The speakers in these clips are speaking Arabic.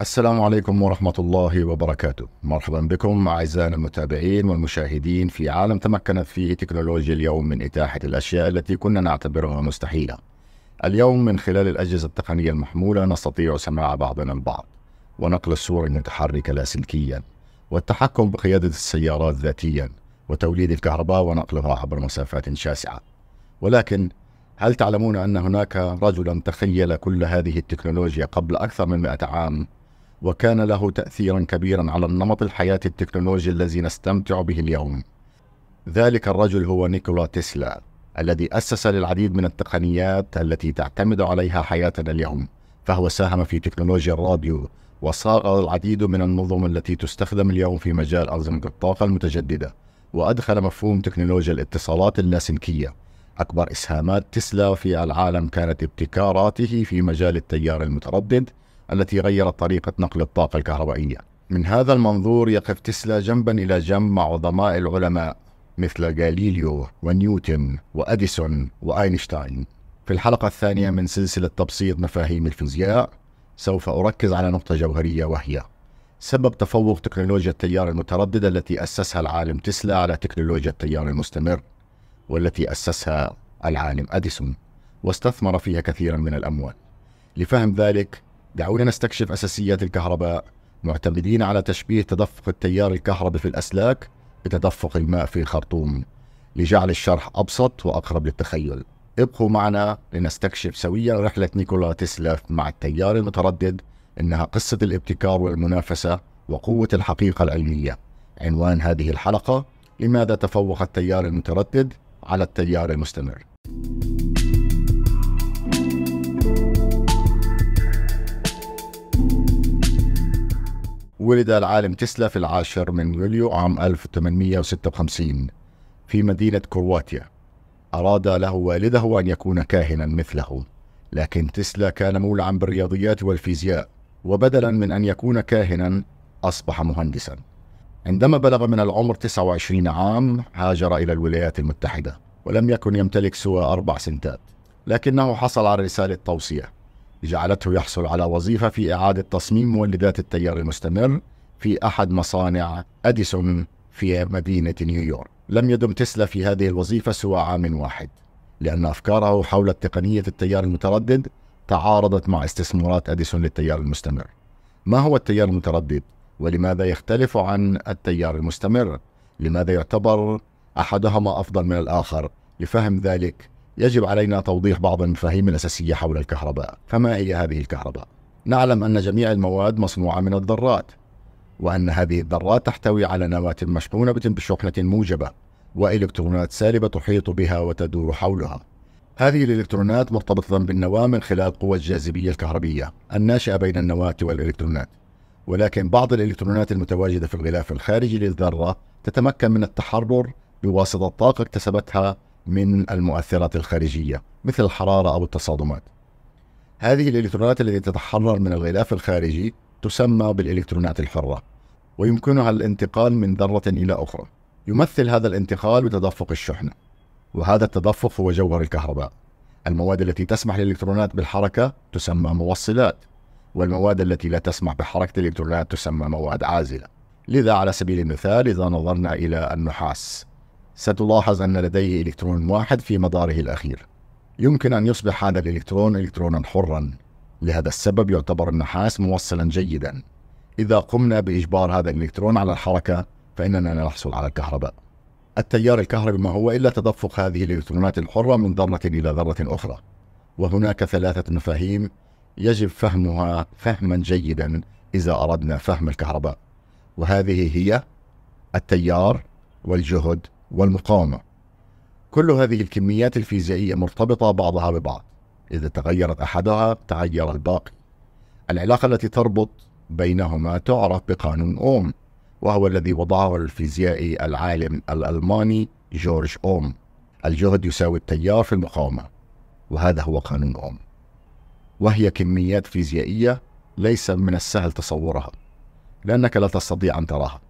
السلام عليكم ورحمة الله وبركاته مرحبا بكم أعزائنا المتابعين والمشاهدين في عالم تمكنت فيه تكنولوجيا اليوم من إتاحة الأشياء التي كنا نعتبرها مستحيلة اليوم من خلال الأجهزة التقنية المحمولة نستطيع سماع بعضنا البعض ونقل الصور المتحركة لاسلكيا والتحكم بقيادة السيارات ذاتيا وتوليد الكهرباء ونقلها عبر مسافات شاسعة ولكن هل تعلمون أن هناك رجلا تخيل كل هذه التكنولوجيا قبل أكثر من 100 عام وكان له تأثيرا كبيرا على النمط الحياة التكنولوجي الذي نستمتع به اليوم ذلك الرجل هو نيكولا تسلا الذي أسس للعديد من التقنيات التي تعتمد عليها حياتنا اليوم فهو ساهم في تكنولوجيا الراديو وصاغ العديد من النظم التي تستخدم اليوم في مجال أنظمة الطاقة المتجددة وأدخل مفهوم تكنولوجيا الاتصالات اللاسلكية أكبر إسهامات تسلا في العالم كانت ابتكاراته في مجال التيار المتردد التي غيرت طريقة نقل الطاقة الكهربائية من هذا المنظور يقف تسلا جنبا إلى جنب مع عظماء العلماء مثل غاليليو ونيوتن وأديسون وأينشتاين في الحلقة الثانية من سلسلة تبسيط مفاهيم الفيزياء سوف أركز على نقطة جوهرية وهي سبب تفوق تكنولوجيا التيار المتردد التي أسسها العالم تسلا على تكنولوجيا التيار المستمر والتي أسسها العالم أديسون واستثمر فيها كثيرا من الأموال لفهم ذلك دعونا نستكشف أساسيات الكهرباء معتمدين على تشبيه تدفق التيار الكهربي في الأسلاك بتدفق الماء في الخرطوم لجعل الشرح أبسط وأقرب للتخيل ابقوا معنا لنستكشف سويا رحلة نيكولا تسلا مع التيار المتردد إنها قصة الابتكار والمنافسة وقوة الحقيقة العلمية عنوان هذه الحلقة لماذا تفوق التيار المتردد على التيار المستمر ولد العالم تسلا في العاشر من يوليو عام 1856 في مدينة كرواتيا أراد له والده أن يكون كاهنا مثله لكن تسلا كان مولعا بالرياضيات والفيزياء وبدلا من أن يكون كاهنا أصبح مهندسا عندما بلغ من العمر 29 عام هاجر إلى الولايات المتحدة ولم يكن يمتلك سوى أربع سنتات لكنه حصل على رسالة توصية جعلته يحصل على وظيفة في إعادة تصميم مولدات التيار المستمر في أحد مصانع أديسون في مدينة نيويورك لم يدم تسلا في هذه الوظيفة سوى عام واحد لأن أفكاره حول تقنية التيار المتردد تعارضت مع استثمارات أديسون للتيار المستمر ما هو التيار المتردد؟ ولماذا يختلف عن التيار المستمر؟ لماذا يعتبر أحدهما أفضل من الآخر؟ لفهم ذلك يجب علينا توضيح بعض المفاهيم الأساسية حول الكهرباء فما هي هذه الكهرباء؟ نعلم أن جميع المواد مصنوعة من الذرات وأن هذه الذرات تحتوي على نواة مشحونة بشحنة موجبة وإلكترونات سالبة تحيط بها وتدور حولها هذه الإلكترونات مرتبطة بالنواة من خلال قوى الجاذبية الكهربية الناشئة بين النواة والإلكترونات ولكن بعض الإلكترونات المتواجدة في الغلاف الخارجي للذرة تتمكن من التحرر بواسطة طاقة اكتسبتها من المؤثرات الخارجية مثل الحرارة أو التصادمات هذه الإلكترونات التي تتحرر من الغلاف الخارجي تسمى بالإلكترونات الحرة ويمكنها الانتقال من ذرة إلى أخرى يمثل هذا الانتقال بتدفق الشحنة وهذا التدفق هو جوهر الكهرباء المواد التي تسمح للإلكترونات بالحركة تسمى موصلات والمواد التي لا تسمح بحركة الإلكترونات تسمى مواد عازلة لذا على سبيل المثال إذا نظرنا إلى النحاس ستلاحظ أن لديه إلكترون واحد في مداره الأخير يمكن أن يصبح هذا الإلكترون إلكترونا حرا لهذا السبب يعتبر النحاس موصلا جيدا إذا قمنا بإجبار هذا الإلكترون على الحركة فإننا نحصل على الكهرباء التيار الكهربي ما هو إلا تدفق هذه الإلكترونات الحرة من ذرة إلى ذرة أخرى وهناك ثلاثة مفاهيم يجب فهمها فهما جيدا إذا أردنا فهم الكهرباء وهذه هي التيار والجهد والمقاومة كل هذه الكميات الفيزيائية مرتبطة بعضها ببعض إذا تغيرت أحدها تغير الباقي العلاقة التي تربط بينهما تعرف بقانون أوم وهو الذي وضعه الفيزيائي العالم الألماني جورج أوم الجهد يساوي التيار في المقاومة وهذا هو قانون أوم وهي كميات فيزيائية ليس من السهل تصورها لأنك لا تستطيع أن تراها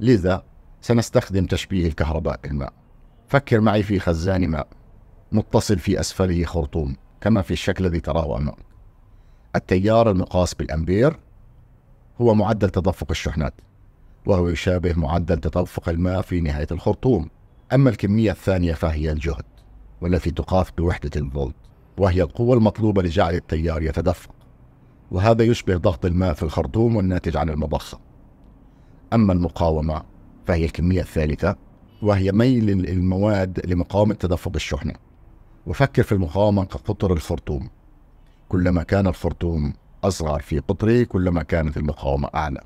لذا سنستخدم تشبيه الكهرباء الماء فكر معي في خزان ماء متصل في أسفله خرطوم كما في الشكل الذي تراه أمامك التيار المقاس بالأمبير هو معدل تدفق الشحنات وهو يشابه معدل تدفق الماء في نهاية الخرطوم أما الكمية الثانية فهي الجهد والتي تقاس بوحدة الفولت وهي القوة المطلوبة لجعل التيار يتدفق وهذا يشبه ضغط الماء في الخرطوم والناتج عن المضخة أما المقاومة فهي الكمية الثالثة وهي ميل المواد لمقاومة تدفق الشحنة وفكر في المقاومة كقطر الخرطوم كلما كان الخرطوم أصغر في قطره كلما كانت المقاومة أعلى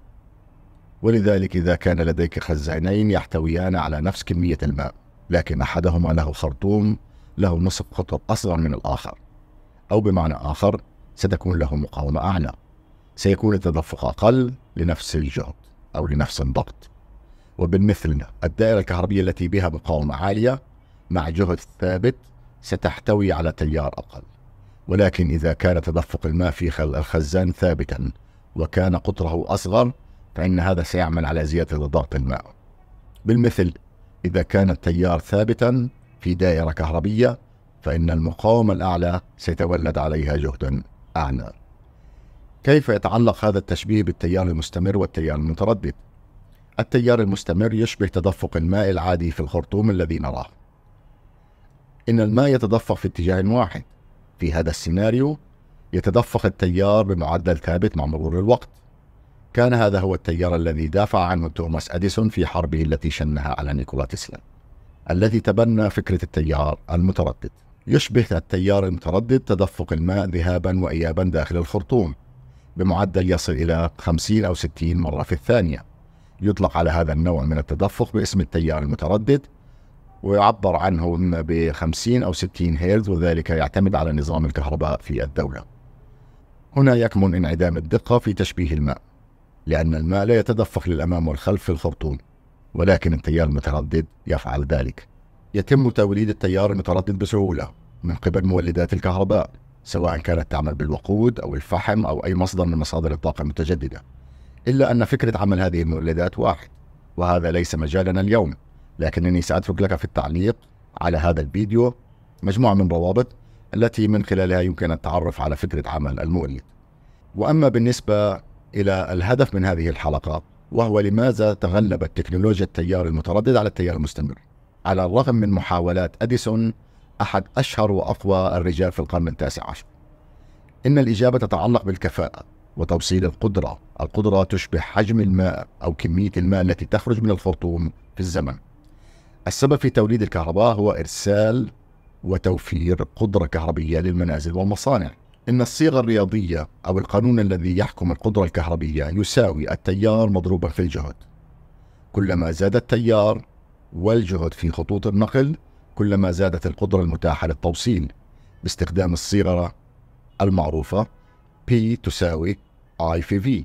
ولذلك إذا كان لديك خزانين يحتويان على نفس كمية الماء لكن أحدهما له خرطوم له نصف قطر أصغر من الآخر أو بمعنى آخر ستكون له مقاومة أعلى سيكون التدفق أقل لنفس الجهد أو لنفس الضغط وبالمثل الدائرة الكهربية التي بها مقاومة عالية مع جهد ثابت ستحتوي على تيار أقل ولكن إذا كان تدفق الماء في الخزان ثابتا وكان قطره أصغر فإن هذا سيعمل على زيادة ضغط الماء بالمثل إذا كان التيار ثابتا في دائرة كهربية فإن المقاومة الأعلى سيتولد عليها جهد أعلى كيف يتعلق هذا التشبيه بالتيار المستمر والتيار المتردد؟ التيار المستمر يشبه تدفق الماء العادي في الخرطوم الذي نراه إن الماء يتدفق في اتجاه واحد في هذا السيناريو يتدفق التيار بمعدل ثابت مع مرور الوقت كان هذا هو التيار الذي دافع عنه توماس أديسون في حربه التي شنها على نيكولا تسلا الذي تبنى فكرة التيار المتردد يشبه التيار المتردد تدفق الماء ذهابا وإيابا داخل الخرطوم بمعدل يصل إلى 50 أو 60 مرة في الثانية يطلق على هذا النوع من التدفق باسم التيار المتردد ويعبر عنه إما ب 50 أو 60 هيرز وذلك يعتمد على نظام الكهرباء في الدولة. هنا يكمن انعدام الدقة في تشبيه الماء، لأن الماء لا يتدفق للأمام والخلف في الخرطوم، ولكن التيار المتردد يفعل ذلك. يتم توليد التيار المتردد بسهولة من قبل مولدات الكهرباء، سواء كانت تعمل بالوقود أو الفحم أو أي مصدر من مصادر الطاقة المتجددة. إلا أن فكرة عمل هذه المولدات واحد وهذا ليس مجالنا اليوم لكنني سأترك لك في التعليق على هذا الفيديو مجموعة من الروابط التي من خلالها يمكن التعرف على فكرة عمل المولد وأما بالنسبة إلى الهدف من هذه الحلقة وهو لماذا تغلبت تكنولوجيا التيار المتردد على التيار المستمر على الرغم من محاولات أديسون أحد أشهر وأقوى الرجال في القرن التاسع عشر إن الإجابة تتعلق بالكفاءة وتوصيل القدرة القدرة تشبه حجم الماء أو كمية الماء التي تخرج من الخرطوم في الزمن السبب في توليد الكهرباء هو إرسال وتوفير قدرة كهربية للمنازل والمصانع إن الصيغة الرياضية أو القانون الذي يحكم القدرة الكهربية يساوي التيار مضروبا في الجهد كلما زاد التيار والجهد في خطوط النقل كلما زادت القدرة المتاحة للتوصيل باستخدام الصيغة المعروفة P تساوي I في V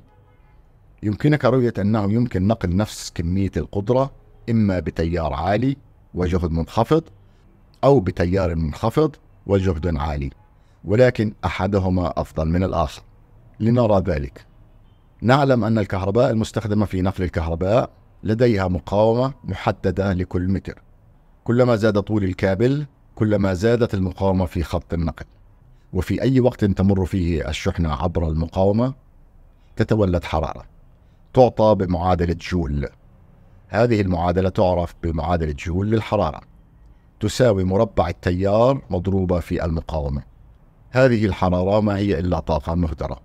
يمكنك رؤية أنه يمكن نقل نفس كمية القدرة إما بتيار عالي وجهد منخفض أو بتيار منخفض وجهد عالي ولكن أحدهما أفضل من الآخر لنرى ذلك نعلم أن الكهرباء المستخدمة في نقل الكهرباء لديها مقاومة محددة لكل متر كلما زاد طول الكابل كلما زادت المقاومة في خط النقل وفي أي وقت تمر فيه الشحنة عبر المقاومة تتولد حرارة تعطى بمعادلة جول هذه المعادلة تعرف بمعادلة جول للحرارة تساوي مربع التيار مضروبة في المقاومة هذه الحرارة ما هي إلا طاقة مهدرة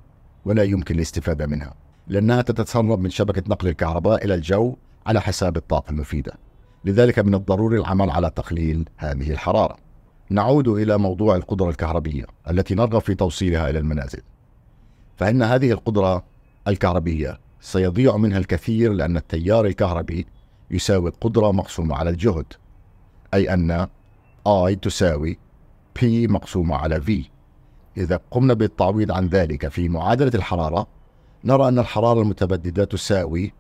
ولا يمكن الاستفادة منها لأنها تتسرب من شبكة نقل الكهرباء إلى الجو على حساب الطاقة المفيدة لذلك من الضروري العمل على تقليل هذه الحرارة نعود إلى موضوع القدرة الكهربية التي نرغب في توصيلها إلى المنازل فإن هذه القدرة الكهربية سيضيع منها الكثير لأن التيار الكهربي يساوي القدرة مقسومة على الجهد أي أن I تساوي P مقسومة على V إذا قمنا بالتعويض عن ذلك في معادلة الحرارة نرى أن الحرارة المتبددة تساوي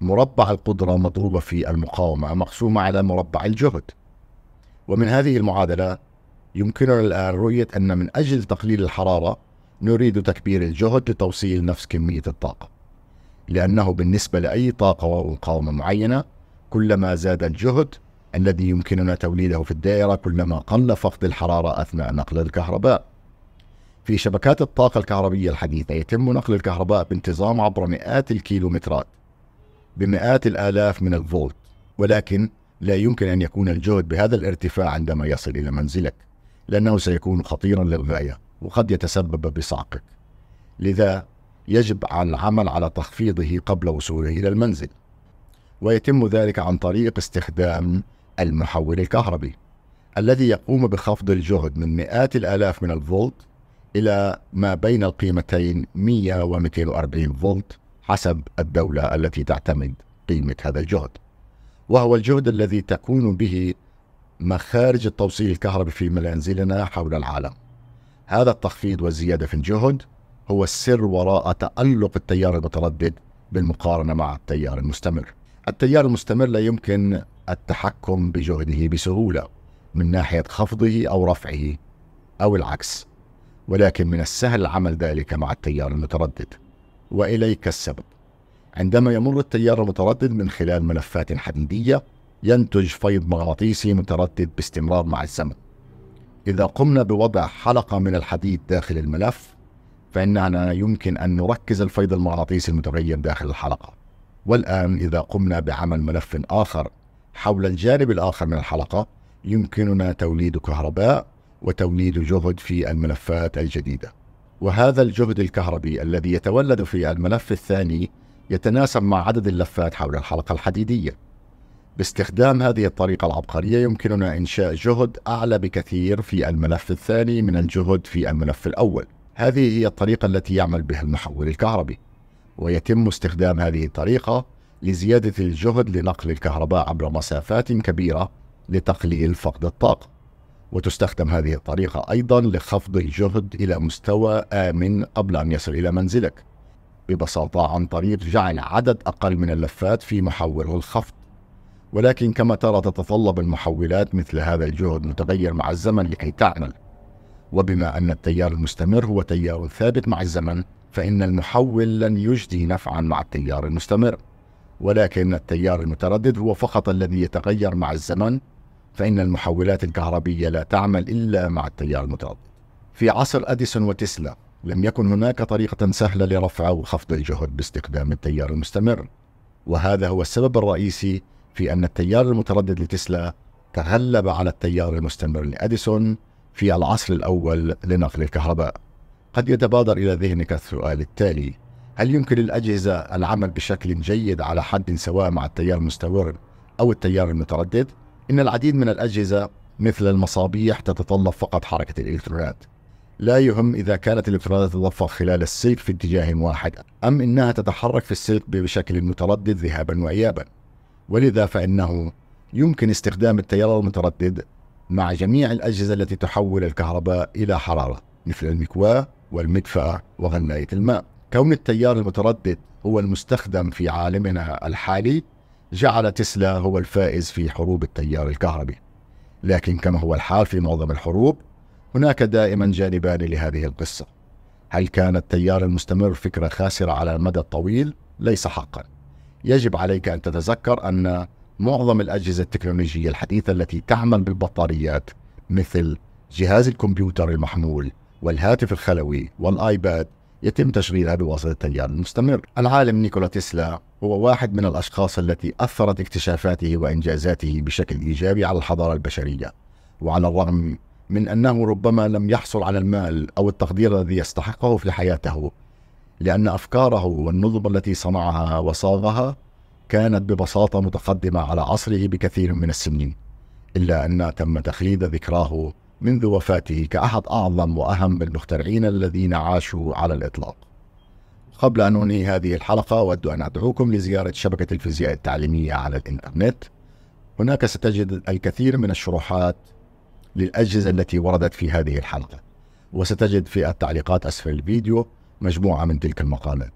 مربع القدرة مضروبة في المقاومة مقسومة على مربع الجهد ومن هذه المعادلة يمكننا الآن رؤية أن من أجل تقليل الحرارة نريد تكبير الجهد لتوصيل نفس كمية الطاقة لأنه بالنسبة لأي طاقة ومقاومة معينة كلما زاد الجهد الذي يمكننا توليده في الدائرة كلما قل فقد الحرارة أثناء نقل الكهرباء في شبكات الطاقة الكهربية الحديثة يتم نقل الكهرباء بانتظام عبر مئات الكيلومترات بمئات الآلاف من الفولت ولكن لا يمكن أن يكون الجهد بهذا الارتفاع عندما يصل إلى منزلك لأنه سيكون خطيرا للغاية وقد يتسبب بصعقك لذا يجب على العمل على تخفيضه قبل وصوله إلى المنزل ويتم ذلك عن طريق استخدام المحول الكهربي الذي يقوم بخفض الجهد من مئات الآلاف من الفولت إلى ما بين القيمتين 100 و 240 فولت حسب الدولة التي تعتمد قيمة هذا الجهد وهو الجهد الذي تكون به مخارج التوصيل الكهربي في منازلنا حول العالم هذا التخفيض والزيادة في الجهد هو السر وراء تألق التيار المتردد بالمقارنة مع التيار المستمر التيار المستمر لا يمكن التحكم بجهده بسهولة من ناحية خفضه أو رفعه أو العكس ولكن من السهل عمل ذلك مع التيار المتردد وإليك السبب عندما يمر التيار المتردد من خلال ملفات حديدية ينتج فيض مغناطيسي متردد باستمرار مع الزمن إذا قمنا بوضع حلقة من الحديد داخل الملف فإننا يمكن أن نركز الفيض المغناطيسي المتغير داخل الحلقة والآن إذا قمنا بعمل ملف آخر حول الجانب الآخر من الحلقة يمكننا توليد كهرباء وتوليد جهد في الملفات الجديدة وهذا الجهد الكهربي الذي يتولد في الملف الثاني يتناسب مع عدد اللفات حول الحلقة الحديدية. باستخدام هذه الطريقة العبقرية يمكننا إنشاء جهد أعلى بكثير في الملف الثاني من الجهد في الملف الأول. هذه هي الطريقة التي يعمل بها المحول الكهربي. ويتم استخدام هذه الطريقة لزيادة الجهد لنقل الكهرباء عبر مسافات كبيرة لتقليل فقد الطاقة. وتستخدم هذه الطريقة أيضا لخفض الجهد إلى مستوى آمن قبل أن يصل إلى منزلك. ببساطة عن طريق جعل عدد أقل من اللفات في محوله الخفض ولكن كما ترى تتطلب المحولات مثل هذا الجهد متغير مع الزمن لكي تعمل وبما أن التيار المستمر هو تيار ثابت مع الزمن فإن المحول لن يجدي نفعا مع التيار المستمر ولكن التيار المتردد هو فقط الذي يتغير مع الزمن فإن المحولات الكهربية لا تعمل إلا مع التيار المتردد في عصر أديسون وتسلا لم يكن هناك طريقة سهلة لرفع أو خفض الجهد باستخدام التيار المستمر وهذا هو السبب الرئيسي في أن التيار المتردد لتسلا تغلب على التيار المستمر لأديسون في العصر الأول لنقل الكهرباء قد يتبادر إلى ذهنك السؤال التالي هل يمكن للأجهزة العمل بشكل جيد على حد سواء مع التيار المستمر أو التيار المتردد؟ إن العديد من الأجهزة مثل المصابيح تتطلب فقط حركة الإلكترونات لا يهم إذا كانت الانفرادات تتوفر خلال السلك في اتجاه واحد أم إنها تتحرك في السلك بشكل متردد ذهابا وإيابا ولذا فإنه يمكن استخدام التيار المتردد مع جميع الأجهزة التي تحول الكهرباء إلى حرارة مثل المكواة والمدفع وغنايه الماء كون التيار المتردد هو المستخدم في عالمنا الحالي جعل تسلا هو الفائز في حروب التيار الكهربي لكن كما هو الحال في معظم الحروب هناك دائما جانبان لهذه القصة هل كان التيار المستمر فكرة خاسرة على المدى الطويل؟ ليس حقا يجب عليك أن تتذكر أن معظم الأجهزة التكنولوجية الحديثة التي تعمل بالبطاريات مثل جهاز الكمبيوتر المحمول والهاتف الخلوي والآيباد يتم تشغيلها بواسطة التيار المستمر العالم نيكولا تسلا هو واحد من الأشخاص التي أثرت اكتشافاته وإنجازاته بشكل إيجابي على الحضارة البشرية وعلى الرغم من أنه ربما لم يحصل على المال أو التقدير الذي يستحقه في حياته لأن أفكاره والنظم التي صنعها وصاغها كانت ببساطة متقدمة على عصره بكثير من السنين إلا أن تم تخليد ذكراه منذ وفاته كأحد أعظم وأهم المخترعين الذين عاشوا على الإطلاق قبل أن أنهي هذه الحلقة أود أن أدعوكم لزيارة شبكة الفيزياء التعليمية على الإنترنت هناك ستجد الكثير من الشروحات للأجهزة التي وردت في هذه الحلقة وستجد في التعليقات أسفل الفيديو مجموعة من تلك المقالات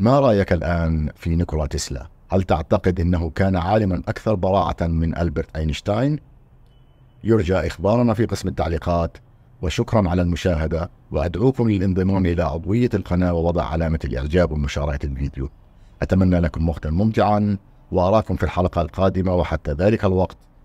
ما رأيك الآن في نيكولا تسلا؟ هل تعتقد أنه كان عالما أكثر براعة من ألبرت أينشتاين؟ يرجى إخبارنا في قسم التعليقات وشكرا على المشاهدة وأدعوكم للانضمام إلى عضوية القناة ووضع علامة الإعجاب ومشاركة الفيديو أتمنى لكم وقتا ممتعا وأراكم في الحلقة القادمة وحتى ذلك الوقت